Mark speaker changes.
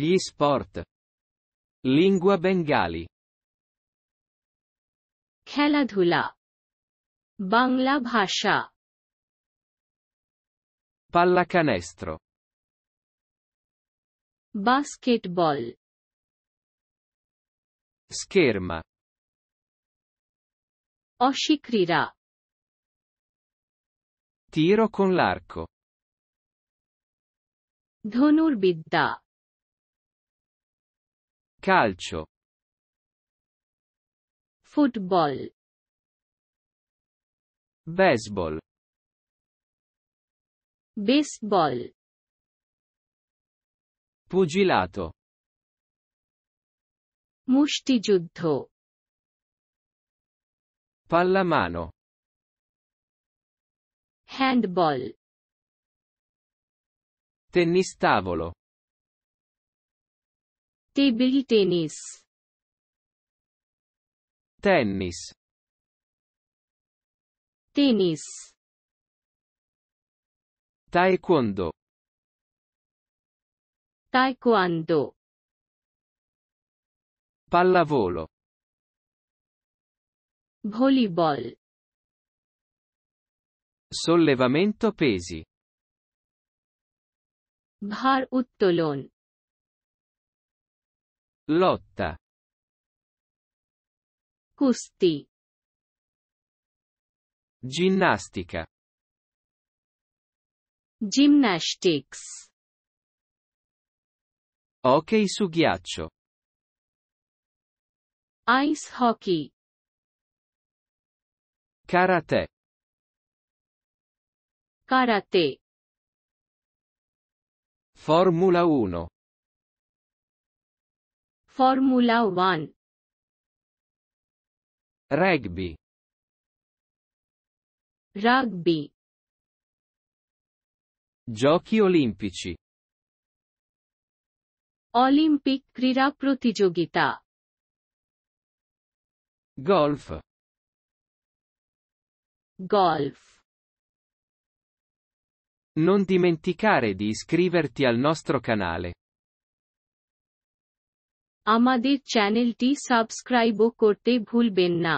Speaker 1: Gli sport. Lingua bengali. খেলাধুলা Bangla ভাষা pallacanestro basketball scherma Oshikrira. tiro con l'arco ধনুর্বিদ্যা Calcio. Football. Baseball. Baseball. Pugilato. Mushtijuddo. Pallamano. Handball. Tennistavolo. Table tennis. Tennis. Tennis. Taekwondo. Taekwondo. Pallavolo. Volleyball. Sollevamento pesi. Bhar uttolon. Lotta. Custi. Ginnastica. Gymnastics. Hockey su ghiaccio. Ice hockey. Karate. Karate. Formula 1. Formula 1 Rugby Rugby Giochi olimpici Olympic Krira Protigioghita Golf Golf Non dimenticare di iscriverti al nostro canale. আমাদের চ্যানেলটি সাবস্ক্রাইবও করতে ভুলবেন না